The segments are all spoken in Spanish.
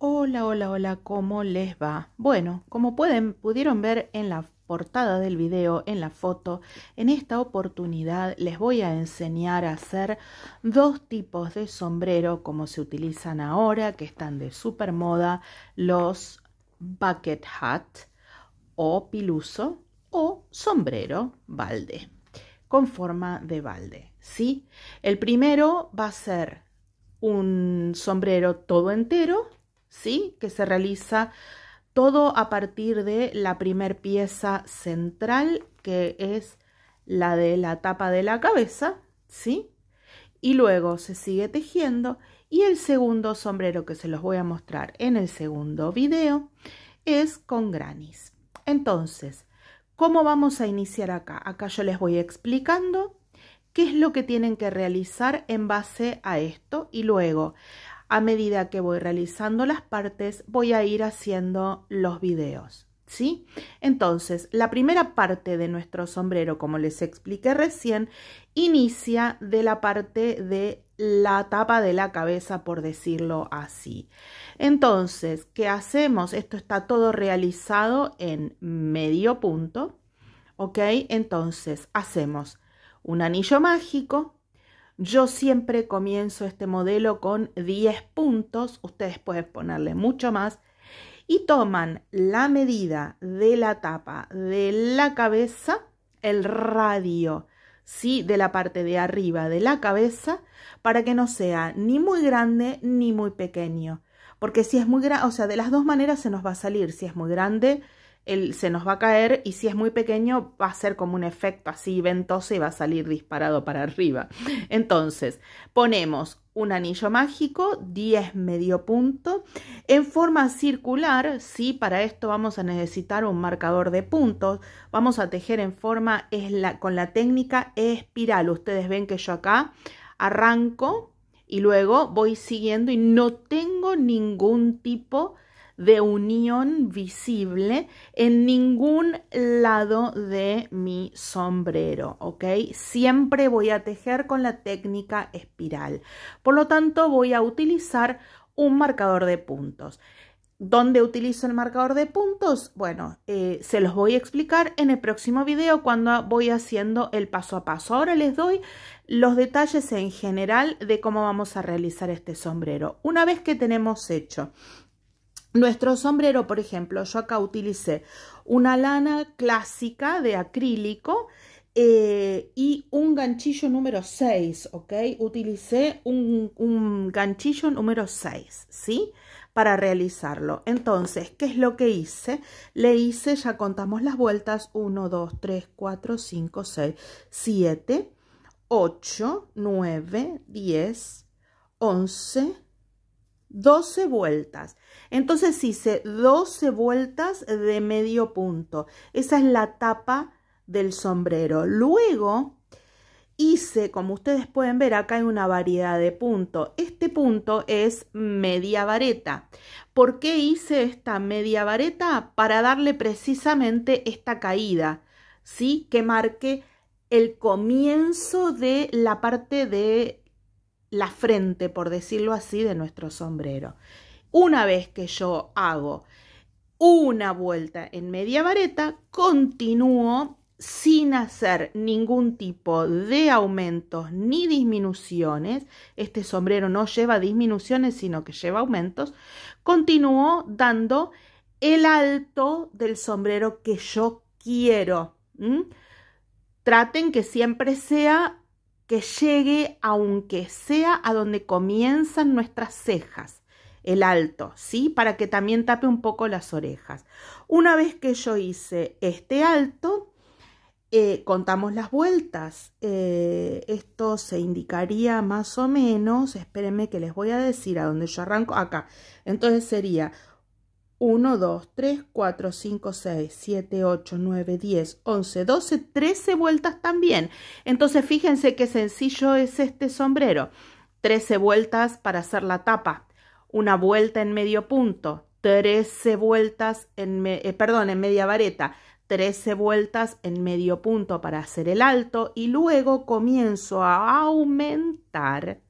Hola, hola, hola, ¿cómo les va? Bueno, como pueden, pudieron ver en la portada del video, en la foto, en esta oportunidad les voy a enseñar a hacer dos tipos de sombrero como se utilizan ahora, que están de super moda, los bucket hat o piluso o sombrero balde, con forma de balde, ¿sí? El primero va a ser un sombrero todo entero ¿sí? Que se realiza todo a partir de la primer pieza central, que es la de la tapa de la cabeza, ¿sí? Y luego se sigue tejiendo y el segundo sombrero que se los voy a mostrar en el segundo video es con granis. Entonces, ¿cómo vamos a iniciar acá? Acá yo les voy explicando qué es lo que tienen que realizar en base a esto y luego a medida que voy realizando las partes, voy a ir haciendo los videos. ¿Sí? Entonces, la primera parte de nuestro sombrero, como les expliqué recién, inicia de la parte de la tapa de la cabeza, por decirlo así. Entonces, ¿qué hacemos? Esto está todo realizado en medio punto, ¿ok? Entonces, hacemos un anillo mágico, yo siempre comienzo este modelo con 10 puntos, ustedes pueden ponerle mucho más, y toman la medida de la tapa de la cabeza, el radio, ¿sí? De la parte de arriba de la cabeza, para que no sea ni muy grande ni muy pequeño. Porque si es muy grande, o sea, de las dos maneras se nos va a salir. Si es muy grande, se nos va a caer y si es muy pequeño va a ser como un efecto así ventoso y va a salir disparado para arriba. Entonces, ponemos un anillo mágico, 10 medio punto, en forma circular, sí, para esto vamos a necesitar un marcador de puntos, vamos a tejer en forma es la con la técnica espiral, ustedes ven que yo acá arranco y luego voy siguiendo y no tengo ningún tipo de de unión visible en ningún lado de mi sombrero, ¿ok? Siempre voy a tejer con la técnica espiral. Por lo tanto, voy a utilizar un marcador de puntos. ¿Dónde utilizo el marcador de puntos? Bueno, eh, se los voy a explicar en el próximo video cuando voy haciendo el paso a paso. Ahora les doy los detalles en general de cómo vamos a realizar este sombrero. Una vez que tenemos hecho nuestro sombrero, por ejemplo, yo acá utilicé una lana clásica de acrílico eh, y un ganchillo número 6, ¿ok? Utilicé un, un ganchillo número 6, ¿sí? Para realizarlo. Entonces, ¿qué es lo que hice? Le hice, ya contamos las vueltas, 1, 2, 3, 4, 5, 6, 7, 8, 9, 10, 11, 12 vueltas. Entonces hice 12 vueltas de medio punto. Esa es la tapa del sombrero. Luego hice, como ustedes pueden ver, acá hay una variedad de puntos. Este punto es media vareta. ¿Por qué hice esta media vareta? Para darle precisamente esta caída, ¿sí? Que marque el comienzo de la parte de la frente, por decirlo así, de nuestro sombrero. Una vez que yo hago una vuelta en media vareta, continúo sin hacer ningún tipo de aumentos ni disminuciones. Este sombrero no lleva disminuciones, sino que lleva aumentos. Continúo dando el alto del sombrero que yo quiero. Traten que siempre sea que llegue aunque sea a donde comienzan nuestras cejas, el alto, ¿sí? Para que también tape un poco las orejas. Una vez que yo hice este alto, eh, contamos las vueltas. Eh, esto se indicaría más o menos, espérenme que les voy a decir a dónde yo arranco, acá. Entonces sería 1, 2, 3, 4, 5, 6, 7, 8, 9, 10, 11, 12, 13 vueltas también. Entonces fíjense qué sencillo es este sombrero. 13 vueltas para hacer la tapa, una vuelta en medio punto, 13 vueltas en, eh, perdón, en media vareta, 13 vueltas en medio punto para hacer el alto y luego comienzo a aumentar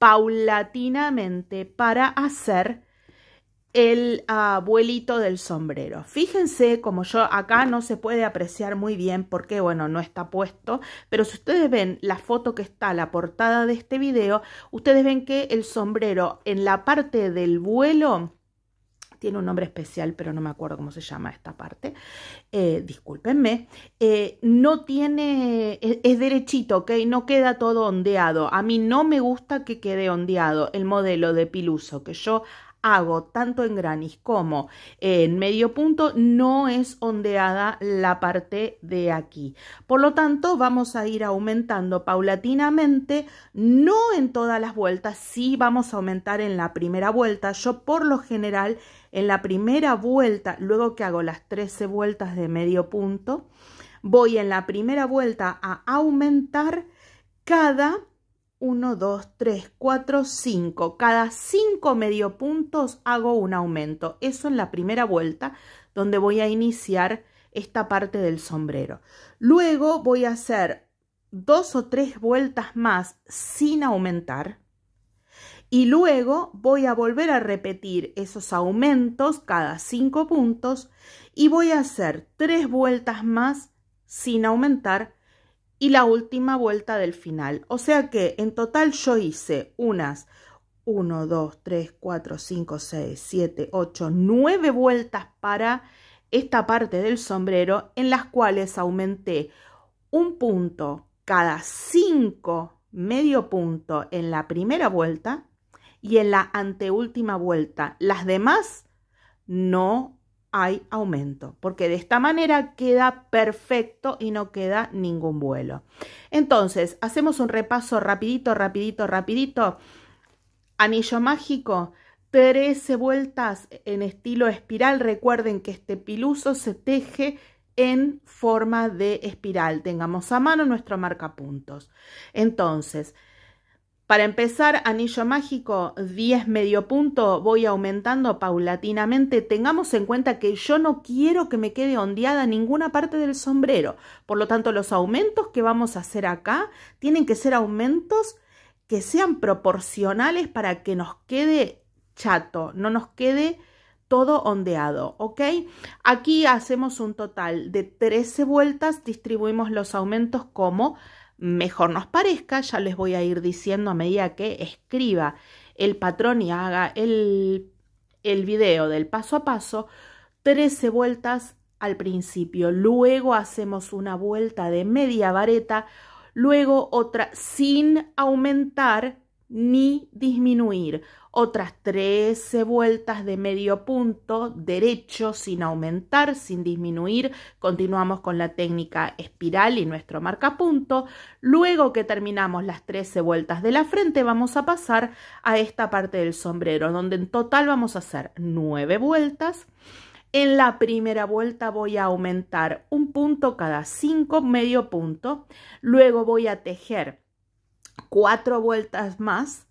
paulatinamente para hacer el abuelito del sombrero. Fíjense como yo acá no se puede apreciar muy bien porque, bueno, no está puesto, pero si ustedes ven la foto que está, la portada de este video, ustedes ven que el sombrero en la parte del vuelo tiene un nombre especial, pero no me acuerdo cómo se llama esta parte. Eh, discúlpenme. Eh, no tiene, es, es, derechito, ¿ok? No queda todo ondeado. A mí no me gusta que quede ondeado el modelo de Piluso, que yo hago tanto en Granis como en medio punto, no es ondeada la parte de aquí. Por lo tanto, vamos a ir aumentando paulatinamente, no en todas las vueltas, sí vamos a aumentar en la primera vuelta. Yo por lo general, en la primera vuelta, luego que hago las 13 vueltas de medio punto, voy en la primera vuelta a aumentar cada 1, 2, 3, 4, 5. Cada 5 medio puntos hago un aumento. Eso en la primera vuelta donde voy a iniciar esta parte del sombrero. Luego voy a hacer dos o tres vueltas más sin aumentar. Y luego voy a volver a repetir esos aumentos cada 5 puntos y voy a hacer tres vueltas más sin aumentar y la última vuelta del final. O sea que en total yo hice unas 1, 2, 3, 4, 5, 6, 7, 8, 9 vueltas para esta parte del sombrero en las cuales aumenté un punto cada 5 medio punto en la primera vuelta y en la anteúltima vuelta. Las demás no hay aumento, porque de esta manera queda perfecto y no queda ningún vuelo. Entonces, hacemos un repaso rapidito, rapidito, rapidito. Anillo mágico, 13 vueltas en estilo espiral. Recuerden que este piluso se teje en forma de espiral. Tengamos a mano nuestro marcapuntos. Entonces, para empezar, anillo mágico, 10 medio punto, voy aumentando paulatinamente. Tengamos en cuenta que yo no quiero que me quede ondeada ninguna parte del sombrero. Por lo tanto, los aumentos que vamos a hacer acá tienen que ser aumentos que sean proporcionales para que nos quede chato, no nos quede todo ondeado, ¿ok? Aquí hacemos un total de 13 vueltas, distribuimos los aumentos como mejor nos parezca, ya les voy a ir diciendo a medida que escriba el patrón y haga el, el video del paso a paso, 13 vueltas al principio, luego hacemos una vuelta de media vareta, luego otra sin aumentar ni disminuir. Otras 13 vueltas de medio punto derecho sin aumentar, sin disminuir. Continuamos con la técnica espiral y nuestro marcapunto. Luego que terminamos las 13 vueltas de la frente vamos a pasar a esta parte del sombrero donde en total vamos a hacer 9 vueltas. En la primera vuelta voy a aumentar un punto cada 5 medio punto. Luego voy a tejer cuatro vueltas más,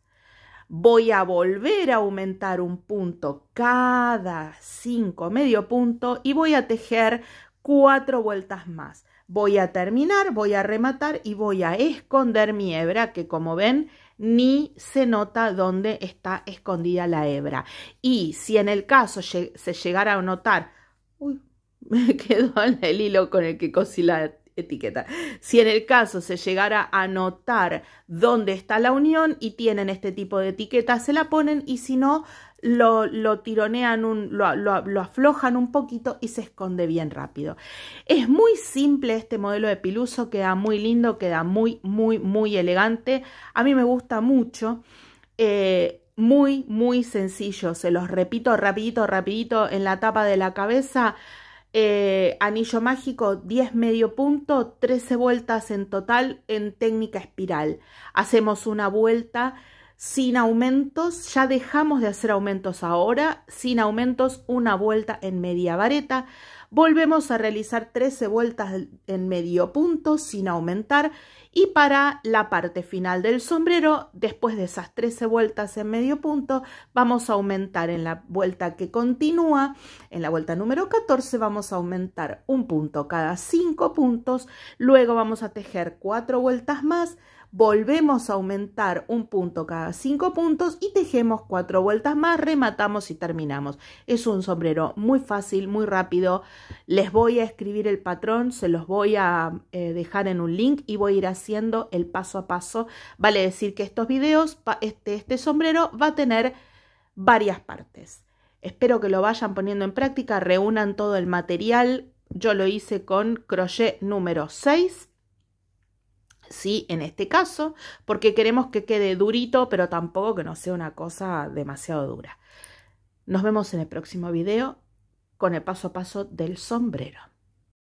voy a volver a aumentar un punto cada cinco medio punto y voy a tejer cuatro vueltas más. Voy a terminar, voy a rematar y voy a esconder mi hebra que como ven ni se nota dónde está escondida la hebra. Y si en el caso se llegara a notar, me quedó el hilo con el que cosí la, etiqueta. Si en el caso se llegara a notar dónde está la unión y tienen este tipo de etiqueta, se la ponen y si no, lo, tironean, un, lo, aflojan un poquito y se esconde bien rápido. Es muy simple este modelo de piluso, queda muy lindo, queda muy, muy, muy elegante. A mí me gusta mucho. Eh, muy, muy sencillo, se los repito rapidito, rapidito en la tapa de la cabeza. Eh, anillo mágico 10 medio punto, 13 vueltas en total en técnica espiral. Hacemos una vuelta sin aumentos, ya dejamos de hacer aumentos ahora, sin aumentos una vuelta en media vareta. Volvemos a realizar 13 vueltas en medio punto sin aumentar y para la parte final del sombrero, después de esas 13 vueltas en medio punto, vamos a aumentar en la vuelta que continúa, en la vuelta número 14 vamos a aumentar un punto cada 5 puntos, luego vamos a tejer 4 vueltas más, volvemos a aumentar un punto cada cinco puntos y tejemos cuatro vueltas más, rematamos y terminamos. Es un sombrero muy fácil, muy rápido. Les voy a escribir el patrón, se los voy a eh, dejar en un link y voy a ir haciendo el paso a paso. Vale decir que estos videos, este, este sombrero va a tener varias partes. Espero que lo vayan poniendo en práctica, reúnan todo el material. Yo lo hice con crochet número 6 sí en este caso, porque queremos que quede durito, pero tampoco que no sea una cosa demasiado dura. Nos vemos en el próximo video con el paso a paso del sombrero.